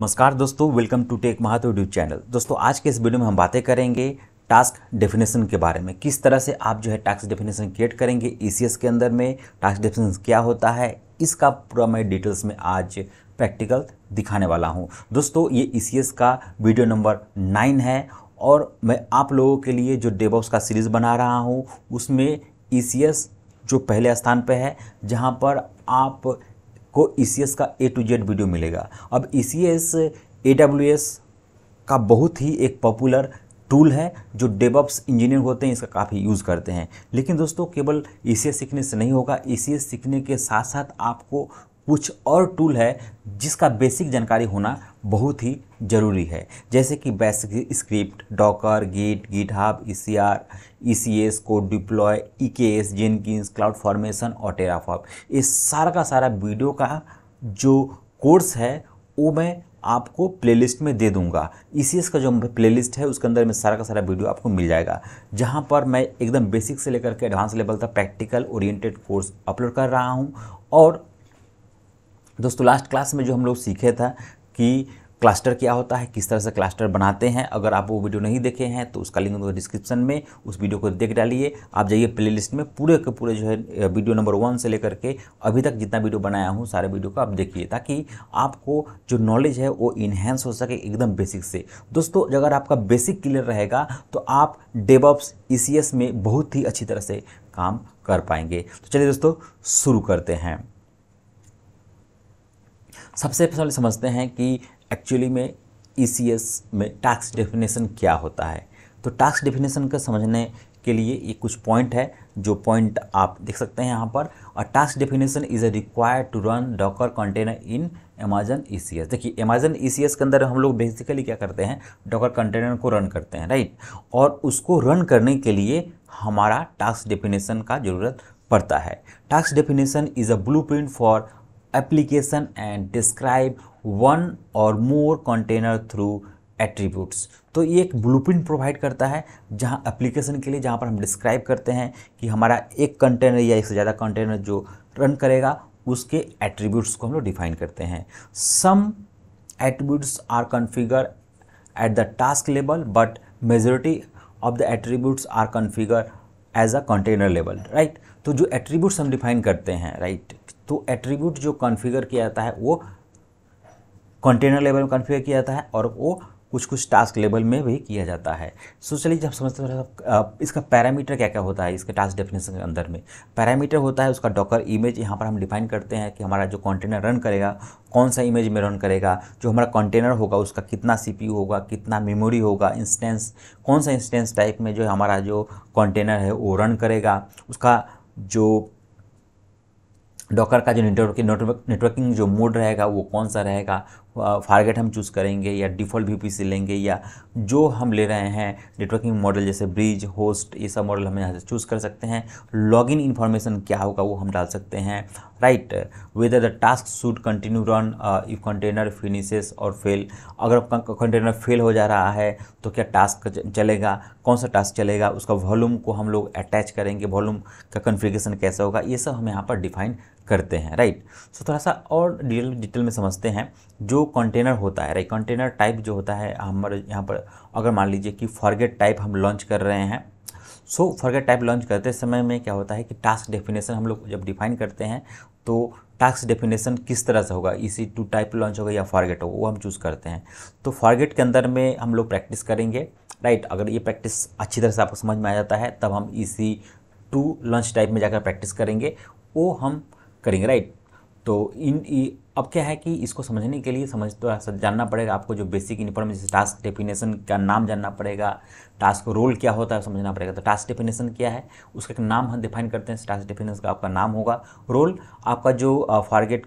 नमस्कार दोस्तों welcome to tech Mahato YouTube channel दोस्तों आज के इस वीडियो में हम बातें करेंगे टास्क डेफिनेशन के बारे में किस तरह से आप जो है टास्क डेफिनेशन क्रिएट करेंगे ई के अंदर में टास्क डेफिनेशन क्या होता है इसका पूरा मैं डिटेल्स में आज प्रैक्टिकल दिखाने वाला हूँ दोस्तों ये ई का वीडियो नंबर नाइन है और मैं आप लोगों के लिए जो डेबॉक्स का सीरीज़ बना रहा हूँ उसमें ई जो पहले स्थान पर है जहाँ पर आप को ई e का ए टू जेड वीडियो मिलेगा अब E C S A W S का बहुत ही एक पॉपुलर टूल है जो डेवप्स इंजीनियर होते हैं इसका काफ़ी यूज़ करते हैं लेकिन दोस्तों केवल ई e सीखने से नहीं होगा ई e सीखने के साथ साथ आपको कुछ और टूल है जिसका बेसिक जानकारी होना बहुत ही ज़रूरी है जैसे कि basic script Docker git GitHub E C R E C S code deploy E K S Jenkins cloud formation और टेराफॉप ये सारा का सारा वीडियो का जो कोर्स है वो मैं आपको प्लेलिस्ट में दे दूंगा ई सी एस का जो प्लेलिस्ट है उसके अंदर में सारा का सारा वीडियो आपको मिल जाएगा जहाँ पर मैं एकदम बेसिक से लेकर के एडवांस लेवल तक प्रैक्टिकल ओरिएंटेड कोर्स अपलोड कर रहा हूँ और दोस्तों लास्ट क्लास में जो हम लोग सीखे था कि क्लस्टर क्या होता है किस तरह से क्लस्टर बनाते हैं अगर आप वो वीडियो नहीं देखे हैं तो उसका लिंक डिस्क्रिप्शन में उस वीडियो को देख डालिए आप जाइए प्लेलिस्ट में पूरे के पूरे जो है वीडियो नंबर वन से लेकर के अभी तक जितना वीडियो बनाया हूँ सारे वीडियो को आप देखिए ताकि आपको जो नॉलेज है वो इन्हेंस हो सके एकदम बेसिक से दोस्तों अगर आपका बेसिक क्लियर रहेगा तो आप डेबॉप्स ई में बहुत ही अच्छी तरह से काम कर पाएंगे तो चलिए दोस्तों शुरू करते हैं सबसे पहले समझते हैं कि एक्चुअली में ई e में टैक्स डेफिनेशन क्या होता है तो टैक्स डेफिनेशन का समझने के लिए ये कुछ पॉइंट है जो पॉइंट आप देख सकते हैं यहाँ पर और टैक्स definition is a required to run Docker container in Amazon E देखिए अमेजन ई e के अंदर हम लोग बेसिकली क्या करते हैं डॉकर कंटेनर को रन करते हैं राइट और उसको रन करने के लिए हमारा टैक्स डेफिनेशन का ज़रूरत पड़ता है टैक्स definition is a blueprint for application and describe one or more container through attributes तो ये एक ब्लू प्रोवाइड करता है जहाँ एप्लीकेशन के लिए जहाँ पर हम डिस्क्राइब करते हैं कि हमारा एक कंटेनर या एक से ज़्यादा कंटेनर जो रन करेगा उसके एट्रीब्यूट्स को हम लोग डिफाइन करते हैं some attributes are configure at the task level but majority of the attributes are configure as a container level right तो जो एट्रीब्यूट्स हम डिफाइन करते हैं राइट right? तो एट्रीब्यूट जो कॉन्फ़िगर किया जाता है वो कंटेनर लेवल में कॉन्फ़िगर किया जाता है और वो कुछ कुछ टास्क लेवल में भी किया जाता है सो चलिए जब समझते हैं इसका पैरामीटर क्या क्या होता है इसके टास्क डेफिनेशन के अंदर में पैरामीटर होता है उसका डॉकर इमेज यहाँ पर हम डिफाइन करते हैं कि हमारा जो कंटेनर रन करेगा कौन सा इमेज में रन करेगा जो हमारा कंटेनर होगा उसका कितना सीपीयू होगा कितना मेमोरी होगा इंस्टेंस कौन सा इंस्टेंस टाइप में जो हमारा जो कंटेनर है वो रन करेगा उसका जो डॉकर का जो नेटवर्क नेटवर्क नेटवर्किंग जो मोड रहेगा वो कौन सा रहेगा फारगेट हम चूज़ करेंगे या डिफ़ॉल्ट वीपीसी लेंगे या जो हम ले रहे हैं नेटवर्किंग मॉडल जैसे ब्रिज होस्ट ये सब मॉडल हम यहाँ से चूज़ कर सकते हैं लॉगिन इन्फॉर्मेशन क्या होगा वो हम डाल सकते हैं right whether the task should continue run if container finishes और फेल अगर कंटेनर फेल हो जा रहा है तो क्या टास्क चलेगा कौन सा टास्क चलेगा उसका वॉल्यूम को हम लोग अटैच करेंगे वॉल्यूम का कन्फिग्रेशन कैसा होगा ये सब हम यहाँ पर डिफाइन करते हैं राइट सो so, थोड़ा सा और डिटेल डिटेल में समझते हैं जो कंटेनर होता है राइट कंटेनर टाइप जो होता है हमारे यहाँ पर अगर मान लीजिए कि फॉरगेट टाइप हम लॉन्च कर रहे हैं सो फॉरगेट टाइप लॉन्च करते समय में क्या होता है कि टास्क डेफिनेशन हम लोग जब डिफाइन करते हैं तो टास्क डेफिनेशन किस तरह से होगा इसी टू टाइप लॉन्च होगा या फॉरगेट होगा वो हम चूज़ करते हैं तो फॉरगेट के अंदर में हम लोग प्रैक्टिस करेंगे राइट अगर ये प्रैक्टिस अच्छी तरह से आपको समझ में आ जाता है तब हम इसी टू लॉन्च टाइप में जाकर प्रैक्टिस करेंगे वो हम करेंगे राइट तो इन अब क्या है कि इसको समझने के लिए समझ तो जानना पड़ेगा आपको जो बेसिक इन्फॉर्मेशन टास्क डेफिनेशन का नाम जानना पड़ेगा टास्क रोल क्या होता है समझना पड़ेगा तो टास्क डेफिनेशन क्या है उसका एक नाम हम डिफाइन करते हैं टास्क डेफिनेशन का आपका नाम होगा रोल आपका जो फारगेट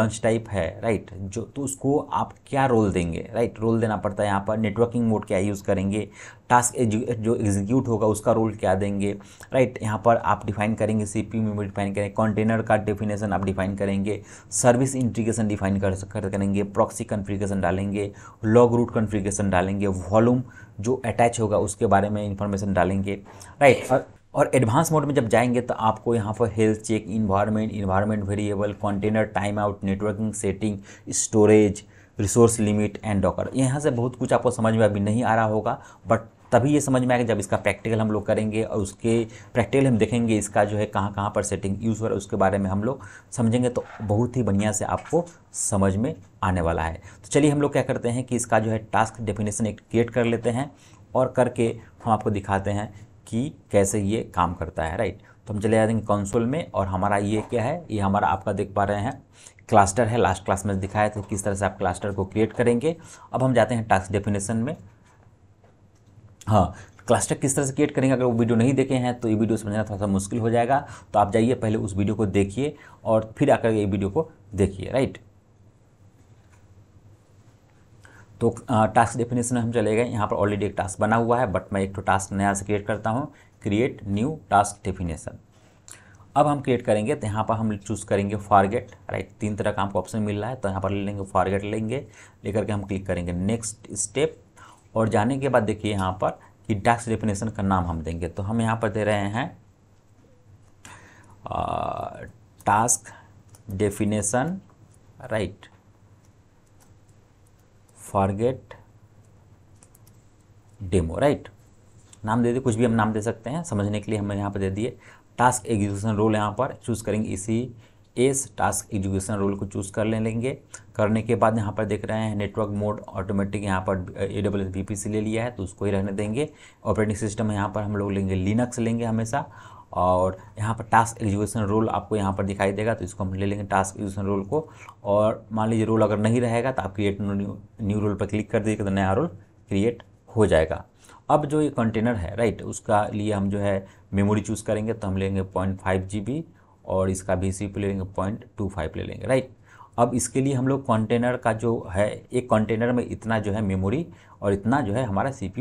लंच टाइप है राइट जो तो उसको आप क्या रोल देंगे राइट रोल देना पड़ता है यहाँ पर नेटवर्किंग मोड क्या यूज़ करेंगे टास्क जो एग्जीक्यूट होगा उसका रोल क्या देंगे राइट यहाँ पर आप डिफाइन करेंगे सी पी में डिफाइन करेंगे कंटेनर का डेफिनेशन आप डिफाइन करेंगे सर्विस इंट्रीगेशन डिफाइन कर करेंगे प्रॉक्सी कन्फ्रीगेशन डालेंगे लॉग रूट कन्फ्रीगेशन डालेंगे वॉल्यूम जो अटैच होगा उसके बारे में इंफॉर्मेशन डालेंगे राइट और और एडवांस मोड में जब जाएंगे तो आपको यहाँ पर health check environment environment variable container timeout networking setting storage resource limit and Docker यहाँ से बहुत कुछ आपको समझ में अभी नहीं आ रहा होगा बट तभी ये समझ में आएगा जब इसका प्रैक्टिकल हम लोग करेंगे और उसके प्रैक्टिकल हम देखेंगे इसका जो है कहाँ कहाँ पर सेटिंग यूज़ हो रहा है उसके बारे में हम लोग समझेंगे तो बहुत ही बढ़िया से आपको समझ में आने वाला है तो चलिए हम लोग क्या करते हैं कि इसका जो है टास्क डेफिनेशन एक क्रिएट कर लेते हैं और करके हम आपको दिखाते हैं कि कैसे ये काम करता है राइट तो हम चले जाएंगे कंसोल में और हमारा ये क्या है ये हमारा आपका देख पा रहे हैं क्लास्टर है लास्ट क्लास में दिखाया था किस तरह से आप क्लास्टर को क्रिएट करेंगे अब हम जाते हैं टास्क डेफिनेशन में हाँ क्लस्टर किस तरह से क्रिएट करेंगे अगर वो वीडियो नहीं देखे हैं तो ये वीडियो समझना थोड़ा सा मुश्किल हो जाएगा तो आप जाइए पहले उस वीडियो को देखिए और फिर आकर ये वीडियो को देखिए राइट तो टास्क डेफिनेशन में हम चले गए यहाँ पर ऑलरेडी एक टास्क बना हुआ है बट मैं एक तो टास्क नया से क्रिएट करता हूँ क्रिएट न्यू टास्क डेफिनेशन अब हम क्रिएट करेंगे तो यहाँ पर हम चूज़ करेंगे फॉरगेट राइट तीन तरह का आपको ऑप्शन मिल रहा है तो यहाँ पर ले लेंगे फॉरगेट लेंगे लेकर के हम क्लिक करेंगे नेक्स्ट स्टेप और जाने के बाद देखिए यहाँ पर कि डैक्स डेफिनेशन का नाम हम देंगे तो हम यहाँ पर दे रहे हैं task definition right Fargate demo right नाम दे दिए कुछ भी हम नाम दे सकते हैं समझने के लिए हमें यहाँ पर दे दिए टास्क एग्जीक्यूशन रोल यहाँ पर चूज़ करेंगे E C S task execution role को चूज़ कर ले लेंगे करने के बाद यहाँ पर देख रहे हैं नेटवर्क मोड ऑटोमेटिक यहाँ पर A W B P C ले लिया है तो उसको ही रहने देंगे ऑपरेटिंग सिस्टम यहाँ पर हम लोग लेंगे लिनक्स लेंगे हमेशा और यहाँ पर टास्क एजुकेशन रोल आपको यहाँ पर दिखाई देगा तो इसको हम ले लेंगे टास्क एजुकेशन रोल को और मान लीजिए रोल अगर नहीं रहेगा तो आप क्रिएट न्यू न्यू रोल पर क्लिक कर दीजिएगा तो नया रोल क्रिएट हो जाएगा अब जो ये कंटेनर है राइट उसका लिए हम जो है मेमोरी चूज़ करेंगे तो हम लेंगे पॉइंट फाइव जी बी और इसका वी सी ले लेंगे पॉइंट टू फाइव ले लेंगे राइट अब इसके लिए हम लोग कंटेनर का जो है एक कंटेनर में इतना जो है मेमोरी और इतना जो है हमारा सी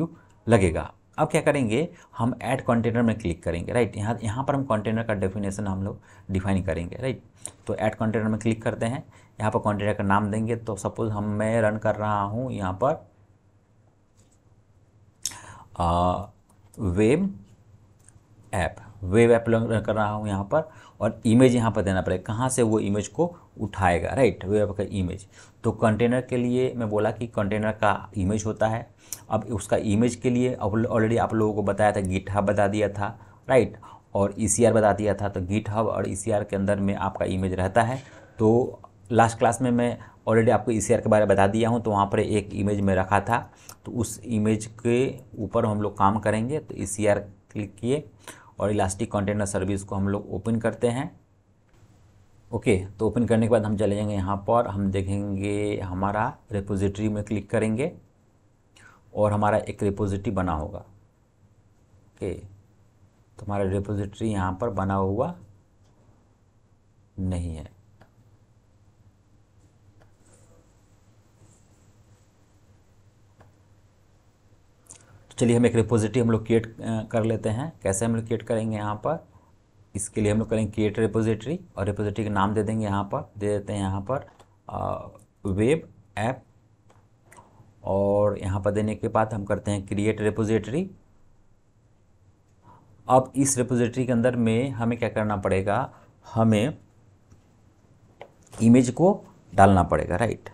लगेगा अब क्या करेंगे हम ऐड कंटेनर में क्लिक करेंगे राइट यहाँ यहाँ पर हम कंटेनर का डेफिनेशन हम लोग डिफाइन करेंगे राइट तो ऐड कंटेनर में क्लिक करते हैं यहाँ पर कंटेनर का नाम देंगे तो सपोज़ हम मैं रन कर रहा हूँ यहाँ पर आ, web app web app run कर रहा हूँ यहाँ पर और इमेज यहाँ पर देना पड़ेगा कहाँ से वो इमेज को उठाएगा राइट वे आपका इमेज तो कंटेनर के लिए मैं बोला कि कंटेनर का इमेज होता है अब उसका इमेज के लिए ऑलरेडी आप लोगों को बताया था गिट बता दिया था राइट और ई e बता दिया था तो गिट और ई e के अंदर में आपका इमेज रहता है तो लास्ट क्लास में मैं ऑलरेडी आपको ई e के बारे में बता दिया हूँ तो वहाँ पर एक इमेज में रखा था तो उस इमेज के ऊपर हम लोग काम करेंगे तो ई क्लिक किए और इलास्टिक कंटेनर सर्विस को हम लोग ओपन करते हैं ओके okay, तो ओपन करने के बाद हम चले जाएंगे यहाँ पर हम देखेंगे हमारा रिपोजिटरी में क्लिक करेंगे और हमारा एक रिपोजिटरी बना होगा ओके okay, तो हमारा रिपोजिटरी यहाँ पर बना हुआ नहीं है चलिए हम एक रिपोजिटरी हम लोग क्रिएट कर लेते हैं कैसे हम लोग क्रिएट करेंगे यहाँ पर इसके लिए हम लोग करेंगे क्रिएट रिपोजिटरी और रिपोजिटरी का नाम दे देंगे यहाँ पर दे देते हैं यहाँ पर वेब ऐप और यहाँ पर देने के बाद हम करते हैं क्रिएट रिपोजिटरी अब इस रिपोजिटरी के अंदर में हमें क्या करना पड़ेगा हमें इमेज को डालना पड़ेगा राइट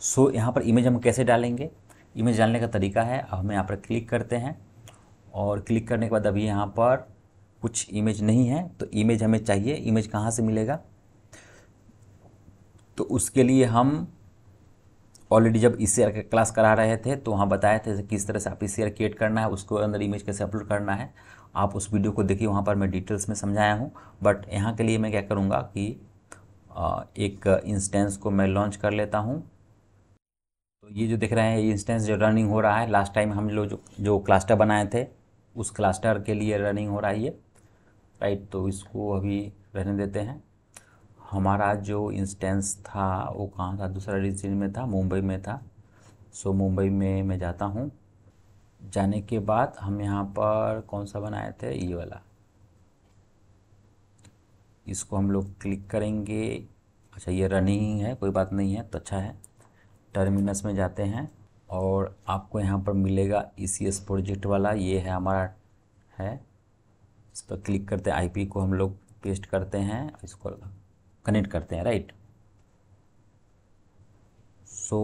सो so, यहाँ पर इमेज हम कैसे डालेंगे इमेज डालने का तरीका है अब हम यहाँ पर क्लिक करते हैं और क्लिक करने के बाद अभी यहाँ पर कुछ इमेज नहीं है तो इमेज हमें चाहिए इमेज कहाँ से मिलेगा तो उसके लिए हम ऑलरेडी जब ई का क्लास करा रहे थे तो वहाँ बताए थे किस तरह से आप ई क्रिएट करना है उसको अंदर इमेज कैसे अपलोड करना है आप उस वीडियो को देखिए वहाँ पर मैं डिटेल्स में समझाया हूँ बट यहाँ के लिए मैं क्या करूँगा कि एक इंस्टेंस को मैं लॉन्च कर लेता हूँ तो ये जो देख रहे हैं इंस्टेंस जो रनिंग हो रहा है लास्ट टाइम हम लोग जो जो क्लास्टर बनाए थे उस क्लास्टर के लिए रनिंग हो रहा है ये राइट तो इसको अभी रहने देते हैं हमारा जो इंस्टेंस था वो कहाँ था दूसरा रीजन में था मुंबई में था सो मुंबई में मैं जाता हूँ जाने के बाद हम यहाँ पर कौन सा बनाए थे ये वाला इसको हम लोग क्लिक करेंगे अच्छा ये रनिंग है कोई बात नहीं है तो अच्छा है टर्मिनस में जाते हैं और आपको यहाँ पर मिलेगा ई सी एस प्रोजेक्ट वाला ये है हमारा है इस पर क्लिक करते हैं आई को हम लोग पेस्ट करते हैं इसको कनेक्ट करते हैं right so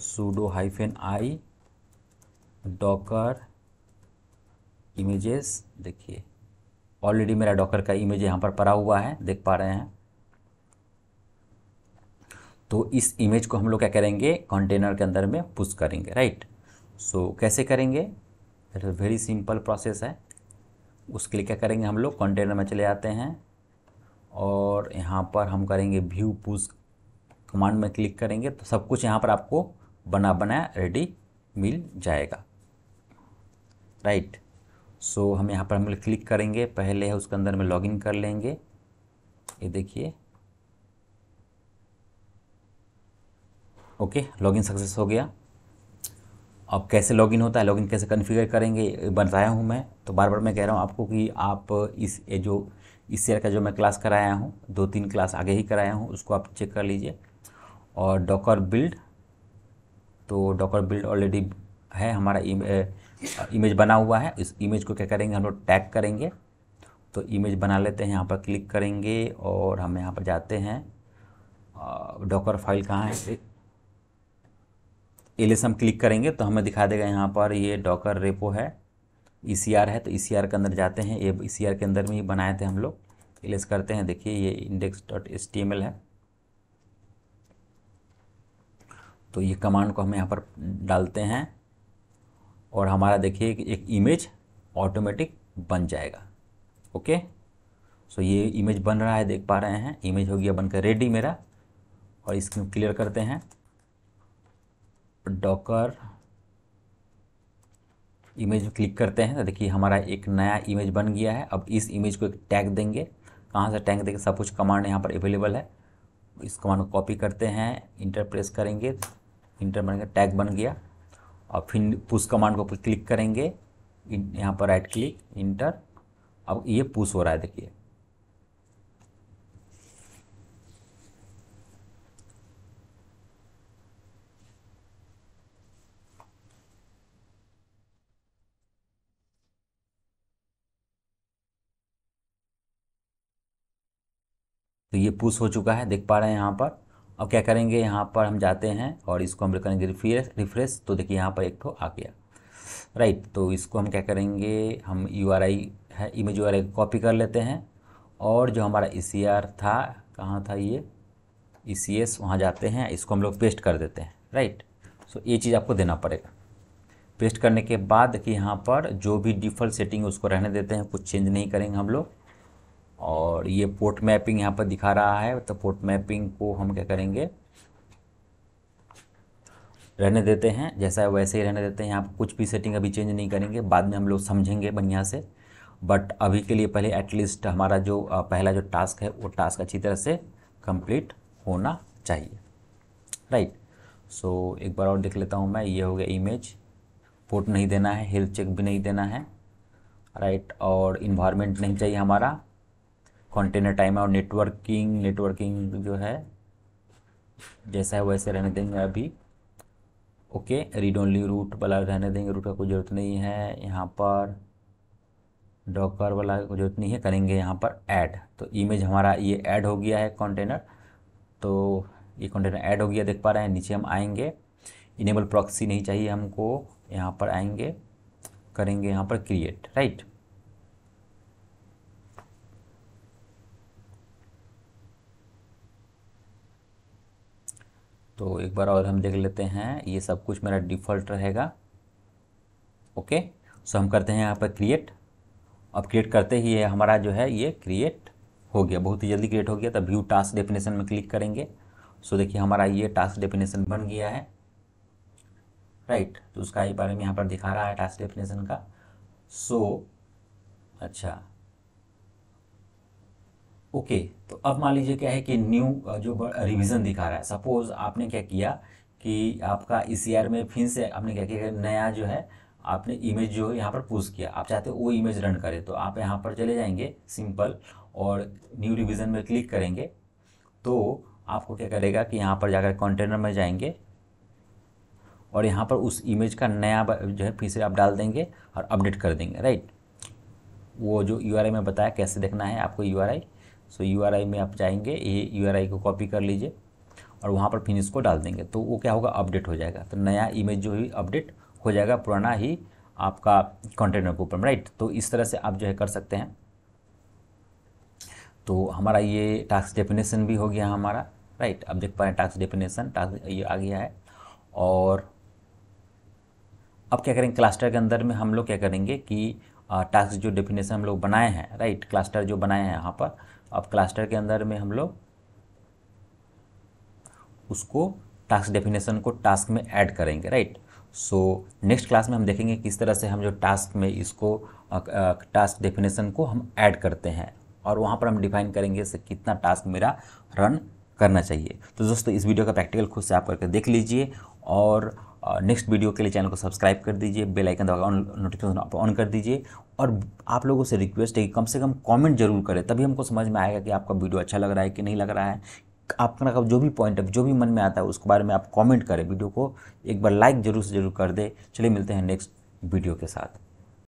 sudo hyphen I Docker images देखिए ऑलरेडी मेरा डॉकर का इमेज यहाँ पर पड़ा हुआ है देख पा रहे हैं तो इस इमेज को हम लोग क्या करेंगे कंटेनर के अंदर में पुश करेंगे राइट सो so, कैसे करेंगे that is very simple process है उसके लिए क्या करेंगे हम लोग कंटेनर में चले जाते हैं और यहाँ पर हम करेंगे व्यू पुश कमांड में क्लिक करेंगे तो सब कुछ यहाँ पर आपको बना बनाया रेडी मिल जाएगा राइट सो so, हम यहाँ पर हम लोग क्लिक करेंगे पहले है उसके अंदर में लॉगिन कर लेंगे ये देखिए ओके लॉगिन सक्सेस हो गया अब कैसे लॉगिन होता है लॉगिन कैसे कन्फिगर करेंगे बताया हूँ मैं तो बार बार मैं कह रहा हूँ आपको कि आप इस ये जो इस ईयर का जो मैं क्लास कराया हूँ दो तीन क्लास आगे ही कराया हूँ उसको आप चेक कर लीजिए और डॉकर बिल्ड तो डॉकर बिल्ड ऑलरेडी है हमारा इमेज बना हुआ है इस इमेज को क्या करेंगे हम लोग टैग करेंगे तो इमेज बना लेते हैं यहाँ पर क्लिक करेंगे और हम यहाँ पर जाते हैं डॉकर फाइल कहाँ है एलिस हम क्लिक करेंगे तो हमें दिखा देगा यहाँ पर ये डॉकर रेपो है ई है तो ई के अंदर जाते हैं ये ई के अंदर में ही बनाए थे हम लोग एलिस करते हैं देखिए ये इंडेक्स डॉट एस है तो ये कमांड को हम यहाँ पर डालते हैं और हमारा देखिए एक इमेज ऑटोमेटिक बन जाएगा ओके सो ये इमेज बन रहा है देख पा रहे हैं इमेज हो गया बनकर रेडी मेरा और इसको क्लियर करते हैं डॉकर इमेज क्लिक करते हैं तो देखिए हमारा एक नया इमेज बन गया है अब इस इमेज को एक टैग देंगे कहाँ से टैग देंगे सब कुछ कमांड यहाँ पर अवेलेबल है इस कमांड को कॉपी करते हैं इंटर प्रेस करेंगे इंटर बन गया टैग बन गया और फिर पुश कमांड को क्लिक करेंगे यहाँ पर राइट क्लिक इंटर अब ये पुश हो रहा है देखिए तो ये पुश हो चुका है देख पा रहे हैं यहाँ पर अब क्या करेंगे यहाँ पर हम जाते हैं और इसको हम करेंगे रिफ्रेश रिफ्रेश तो देखिए यहाँ पर एक तो आ गया राइट तो इसको हम क्या करेंगे हम यू है इमेज यू आर कॉपी कर लेते हैं और जो हमारा ई e था कहाँ था ये ई e सी वहाँ जाते हैं इसको हम लोग पेस्ट कर देते हैं राइट सो ये चीज़ आपको देना पड़ेगा पेस्ट करने के बाद कि यहाँ पर जो भी डिफ़ॉल्ट सेटिंग उसको रहने देते हैं कुछ चेंज नहीं करेंगे हम लोग और ये पोर्ट मैपिंग यहाँ पर दिखा रहा है तो पोर्ट मैपिंग को हम क्या करेंगे रहने देते हैं जैसा है वैसे ही रहने देते हैं यहाँ पर कुछ भी सेटिंग अभी चेंज नहीं करेंगे बाद में हम लोग समझेंगे बढ़िया से बट अभी के लिए पहले एटलीस्ट हमारा जो पहला जो टास्क है वो टास्क अच्छी तरह से कंप्लीट होना चाहिए राइट सो so, एक बार और देख लेता हूँ मैं ये हो गया इमेज पोर्ट नहीं देना है हेल्थ चेक भी नहीं देना है राइट और इन्वायरमेंट नहीं चाहिए हमारा कंटेनर टाइम और नेटवर्किंग नेटवर्किंग जो है जैसा है वैसे रहने देंगे अभी ओके रीड ओनली रूट वाला रहने देंगे रूट का कोई ज़रूरत नहीं है यहाँ पर डॉकर वाला कोई ज़रूरत नहीं है करेंगे यहाँ पर ऐड तो इमेज हमारा ये ऐड हो गया है कंटेनर तो ये कंटेनर ऐड हो गया देख पा रहे हैं नीचे हम आएंगे इनेबल प्रॉक्सी नहीं चाहिए हमको यहाँ पर आएंगे करेंगे यहाँ पर क्रिएट राइट तो एक बार और हम देख लेते हैं ये सब कुछ मेरा डिफ़ॉल्ट रहेगा ओके सो हम करते हैं यहाँ पर क्रिएट अब क्रिएट करते ही है हमारा जो है ये क्रिएट हो गया बहुत ही जल्दी क्रिएट हो गया तब व्यू टास्क डेफिनेशन में क्लिक करेंगे सो देखिए हमारा ये टास्क डेफिनेशन बन गया है राइट तो उसका ही बारे में यहाँ पर दिखा रहा है टास्क डेफिनेशन का सो so, अच्छा ओके तो अब मान लीजिए क्या है कि न्यू जो रिवीजन दिखा रहा है सपोज आपने क्या किया कि आपका ई e में फिर से आपने क्या किया नया जो है आपने इमेज जो यहाँ पर पुश किया आप चाहते हो वो इमेज रन करे तो आप यहाँ पर चले जाएंगे सिंपल और न्यू रिवीजन में क्लिक करेंगे तो आपको क्या करेगा कि यहाँ पर जाकर कंटेनर में जाएंगे और यहाँ पर उस इमेज का नया जो है फिर से आप डाल देंगे और अपडेट कर देंगे राइट वो जो यू में बताया कैसे देखना है आपको यू सो यू में आप जाएंगे ये यू को कॉपी कर लीजिए और वहाँ पर फिनिश को डाल देंगे तो वो क्या होगा अपडेट हो जाएगा तो नया इमेज जो है अपडेट हो जाएगा पुराना ही आपका कंटेनर के ऊपर राइट तो इस तरह से आप जो है कर सकते हैं तो हमारा ये टास्क डेफिनेशन भी हो गया हमारा राइट आप देख पा रहे हैं टास्क डेफिनेशन टास्क ये आ गया है और अब क्या करेंगे क्लस्टर के अंदर में हम लोग क्या करेंगे कि टास्क जो डेफिनेशन हम लोग बनाए हैं राइट क्लस्टर जो बनाए हैं यहाँ पर अब क्लस्टर के अंदर में हम लोग उसको टास्क डेफिनेशन को टास्क में ऐड करेंगे राइट सो नेक्स्ट क्लास में हम देखेंगे किस तरह से हम जो टास्क में इसको टास्क डेफिनेशन को हम ऐड करते हैं और वहाँ पर हम डिफाइन करेंगे से कितना टास्क मेरा रन करना चाहिए तो दोस्तों इस वीडियो का प्रैक्टिकल खुद से आप करके देख लीजिए और नेक्स्ट वीडियो के लिए चैनल को सब्सक्राइब कर दीजिए बेल आइकन दबाकर नोटिफिकेशन आप ऑन कर दीजिए और आप लोगों से रिक्वेस्ट है कि कम से कम कमेंट जरूर करें तभी हमको समझ में आएगा कि आपका वीडियो अच्छा लग रहा है कि नहीं लग रहा है आपका जो भी पॉइंट है जो भी मन में आता है उसके बारे में आप कॉमेंट करें वीडियो को एक बार लाइक जरूर से जरूर कर दे चलिए मिलते हैं नेक्स्ट वीडियो के साथ